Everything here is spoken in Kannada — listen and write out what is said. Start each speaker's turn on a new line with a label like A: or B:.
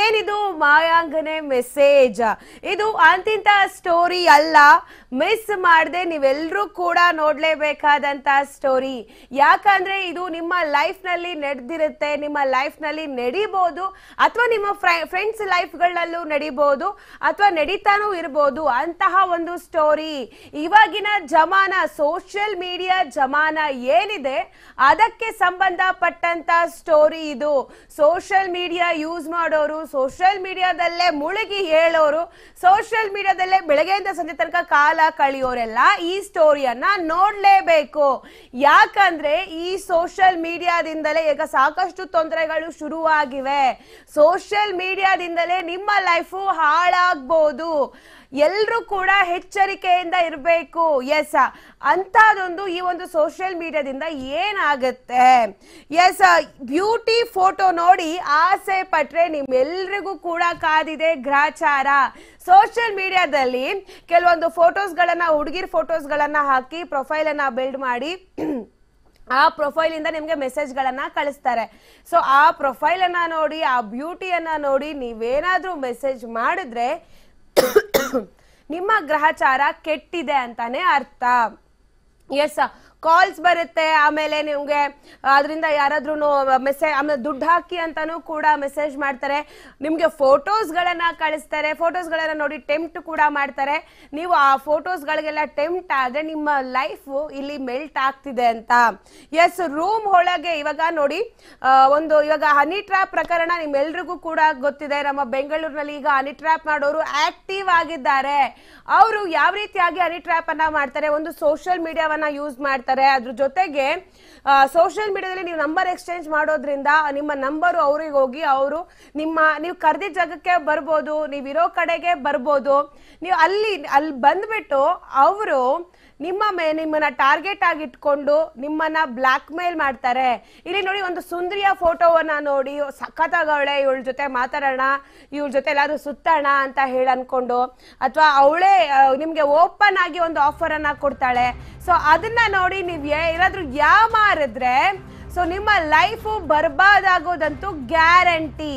A: ಏನಿದು ಮಾಯಾಂಗನೆ ಮೆಸೇಜ್ ಇದು ಅಂತಿಂತ ಸ್ಟೋರಿ ಅಲ್ಲ ಮಿಸ್ ಮಾಡದೆ ನೀವೆಲ್ಲರೂ ಕೂಡ ನೋಡಲೇಬೇಕಾದಂತ ಸ್ಟೋರಿ ಯಾಕಂದ್ರೆ ಇದು ನಿಮ್ಮ ಲೈಫ್ ನಲ್ಲಿ ನಡೆದಿರುತ್ತೆ ನಿಮ್ಮ ಲೈಫ್ ನಲ್ಲಿ ನಡಿಬಹುದು ಅಥವಾ ನಿಮ್ಮ ಫ್ರೆಂಡ್ಸ್ ಲೈಫ್ ಗಳಲ್ಲೂ ನಡಿಬಹುದು ಅಥವಾ ನಡೀತಾನೂ ಇರಬಹುದು ಅಂತಹ ಒಂದು ಸ್ಟೋರಿ ಇವಾಗಿನ ಜಮಾನ ಸೋಷಿಯಲ್ ಮೀಡಿಯಾ ಜಮಾನ ಏನಿದೆ ಅದಕ್ಕೆ ಸಂಬಂಧಪಟ್ಟಂತ ಸ್ಟೋರಿ ಇದು ಸೋಷಿಯಲ್ ಮೀಡಿಯಾ ಯೂಸ್ ಮಾಡೋರು ಸೋಷಿಯಲ್ ಮೀಡಿಯಾದಲ್ಲೇ ಮುಳುಗಿ ಹೇಳೋರು ಸೋಷಿಯಲ್ ಮೀಡಿಯಾದಲ್ಲೇ ಬೆಳಗ್ಗೆಯಿಂದ ಸಂಜೆ ತನಕ ಕಾಲ ಕಾಲ ಕಳೆಯೋರೆಲ್ಲ ಈ ಸ್ಟೋರಿಯನ್ನ ನೋಡ್ಲೇಬೇಕು ಯಾಕಂದ್ರೆ ಈ ಸೋಷಿಯಲ್ ಮೀಡಿಯಾದಿಂದಲೇ ಈಗ ಸಾಕಷ್ಟು ತೊಂದರೆಗಳು ಶುರುವಾಗಿವೆ ಸೋಷಿಯಲ್ ಮೀಡಿಯಾದಿಂದಲೇ ನಿಮ್ಮ ಲೈಫು ಹಾಳಾಗ್ಬೋದು ಎಲ್ಲರೂ ಕೂಡ ಎಚ್ಚರಿಕೆಯಿಂದ ಇರಬೇಕು ಎಸ್ ಅಂತದೊಂದು ಈ ಒಂದು ಸೋಷಿಯಲ್ ಮೀಡಿಯಾದಿಂದ ಏನಾಗುತ್ತೆ ಎಸ್ ಬ್ಯೂಟಿ ಫೋಟೋ ನೋಡಿ ಆಸೆ ಪಟ್ರೆ ನಿಮ್ಮೆಲ್ರಿಗೂ ಕೂಡ ಕಾದಿದೆ ಗ್ರಾಚಾರ ಸೋಷಿಯಲ್ ಮೀಡಿಯಾದಲ್ಲಿ ಕೆಲವೊಂದು ಫೋಟೋಸ್ಗಳನ್ನ ಹುಡುಗಿರ್ ಫೋಟೋಸ್ಗಳನ್ನ ಹಾಕಿ ಪ್ರೊಫೈಲ್ ಅನ್ನ ಬಿಲ್ಡ್ ಮಾಡಿ ಆ ಪ್ರೊಫೈಲ್ ಇಂದ ನಿಮ್ಗೆ ಮೆಸೇಜ್ ಗಳನ್ನ ಕಳಿಸ್ತಾರೆ ಸೊ ಆ ಪ್ರೊಫೈಲ್ ಅನ್ನ ನೋಡಿ ಆ ಬ್ಯೂಟಿಯನ್ನ ನೋಡಿ ನೀವೇನಾದ್ರೂ ಮೆಸೇಜ್ ಮಾಡಿದ್ರೆ ನಿಮ್ಮ ಗ್ರಹಚಾರ ಕೆಟ್ಟಿದೆ ಅಂತಾನೆ ಅರ್ಥ ಎಸ್ ಕಾಲ್ಸ್ ಬರುತ್ತೆ ಆಮೇಲೆ ನಿಮಗೆ ಅದರಿಂದ ಯಾರಾದ್ರೂ ಮೆಸೇಜ್ ಆಮೇಲೆ ದುಡ್ಡು ಹಾಕಿ ಅಂತಾನೂ ಕೂಡ ಮೆಸೇಜ್ ಮಾಡ್ತಾರೆ ನಿಮಗೆ ಫೋಟೋಸ್ಗಳನ್ನು ಕಳಿಸ್ತಾರೆ ಫೋಟೋಸ್ಗಳನ್ನು ನೋಡಿ ಟೆಂಪ್ಟ್ ಕೂಡ ಮಾಡ್ತಾರೆ ನೀವು ಆ ಫೋಟೋಸ್ಗಳಿಗೆಲ್ಲ ಟೆಂಪ್ಟ್ ಆದ್ರೆ ನಿಮ್ಮ ಲೈಫ್ ಇಲ್ಲಿ ಮೆಲ್ಟ್ ಆಗ್ತಿದೆ ಅಂತ ಎಸ್ ರೂಮ್ ಒಳಗೆ ಇವಾಗ ನೋಡಿ ಒಂದು ಇವಾಗ ಹನಿ ಟ್ರಾಪ್ ಪ್ರಕರಣ ನಿಮ್ಮೆಲ್ರಿಗೂ ಕೂಡ ಗೊತ್ತಿದೆ ನಮ್ಮ ಬೆಂಗಳೂರಿನಲ್ಲಿ ಈಗ ಹನಿ ಟ್ರಾಪ್ ಮಾಡೋರು ಆಕ್ಟಿವ್ ಆಗಿದ್ದಾರೆ ಅವರು ಯಾವ ರೀತಿಯಾಗಿ ಹನಿ ಟ್ರಾಪ್ ಅನ್ನ ಮಾಡ್ತಾರೆ ಒಂದು ಸೋಷಿಯಲ್ ಮೀಡಿಯಾವನ್ನ ಯೂಸ್ ಮಾಡ್ತಾರೆ ಮಾಡ್ತಾರೆ ಅದ್ರ ಜೊತೆಗೆ ಸೋಷಿಯಲ್ ಮೀಡಿಯಾದಲ್ಲಿ ನೀವು ನಂಬರ್ ಎಕ್ಸ್ಚೇಂಜ್ ಮಾಡೋದ್ರಿಂದ ನಿಮ್ಮ ನಂಬರು ಅವ್ರಿಗೆ ಹೋಗಿ ಅವರು ನಿಮ್ಮ ನೀವು ಕರೆದಿದ್ದ ಜಾಗಕ್ಕೆ ಬರ್ಬೋದು ನೀವು ಇರೋ ಕಡೆಗೆ ಬರ್ಬೋದು ನೀವು ಅಲ್ಲಿ ಅಲ್ಲಿ ಬಂದ್ಬಿಟ್ಟು ಅವರು ನಿಮ್ಮ ಮೇ ನಿಮ್ಮನ್ನ ಟಾರ್ಗೆಟ್ ಆಗಿ ಇಟ್ಕೊಂಡು ನಿಮ್ಮನ್ನ ಬ್ಲಾಕ್ ಮೇಲ್ ಮಾಡ್ತಾರೆ ಇಲ್ಲಿ ನೋಡಿ ಒಂದು ಸುಂದರಿಯ ಫೋಟೋವನ್ನ ನೋಡಿ ಸಖತ್ತಾಗವಳೆ ಇವಳ ಜೊತೆ ಮಾತಾಡೋಣ ಇವಳ ಜೊತೆ ಎಲ್ಲಾದ್ರೂ ಸುತ್ತೋಣ ಅಂತ ಹೇಳಿ ಅನ್ಕೊಂಡು ಅಥವಾ ಅವಳೇ ನಿಮ್ಗೆ ಓಪನ್ ಆಗಿ ಒಂದು ಆಫರ್ ಅನ್ನ ಕೊಡ್ತಾಳೆ ಸೊ ಅದನ್ನ ನೋಡಿ ನೀವು ಏನಾದರೂ ಯಾವ ಮಾರಿದ್ರೆ ಸೊ ನಿಮ್ಮ ಲೈಫು ಬರ್ಬಾದಾಗೋದಂತೂ ಗ್ಯಾರಂಟಿ